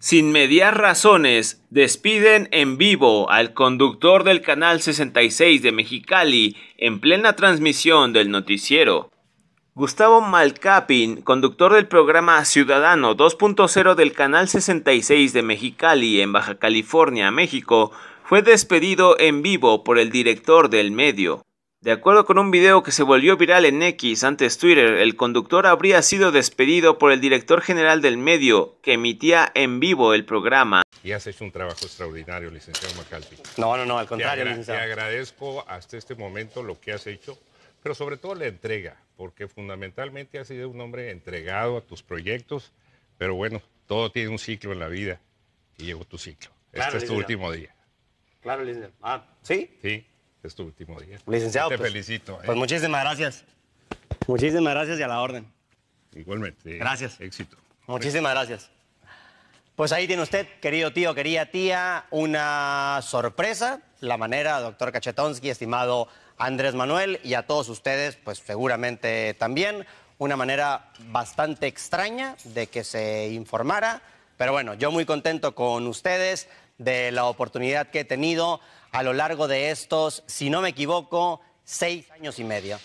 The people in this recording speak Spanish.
Sin mediar razones, despiden en vivo al conductor del Canal 66 de Mexicali en plena transmisión del noticiero. Gustavo Malcapin, conductor del programa Ciudadano 2.0 del Canal 66 de Mexicali en Baja California, México, fue despedido en vivo por el director del medio. De acuerdo con un video que se volvió viral en X antes Twitter, el conductor habría sido despedido por el director general del medio que emitía en vivo el programa. Y has hecho un trabajo extraordinario, licenciado Macalpi. No, no, no, al contrario, te Te agradezco hasta este momento lo que has hecho, pero sobre todo la entrega, porque fundamentalmente has sido un hombre entregado a tus proyectos, pero bueno, todo tiene un ciclo en la vida y llegó tu ciclo. este es tu último día. Claro, licenciado. Ah, ¿sí? Sí es este tu último día. Licenciado. Te pues, felicito. Pues ¿eh? muchísimas gracias. Muchísimas gracias y a la orden. Igualmente. Gracias. Éxito. Muchísimas gracias. Pues ahí tiene usted, querido tío, querida tía, una sorpresa. La manera, doctor Kachetonsky, estimado Andrés Manuel, y a todos ustedes, pues seguramente también, una manera bastante extraña de que se informara pero bueno, yo muy contento con ustedes de la oportunidad que he tenido a lo largo de estos, si no me equivoco, seis años y medio.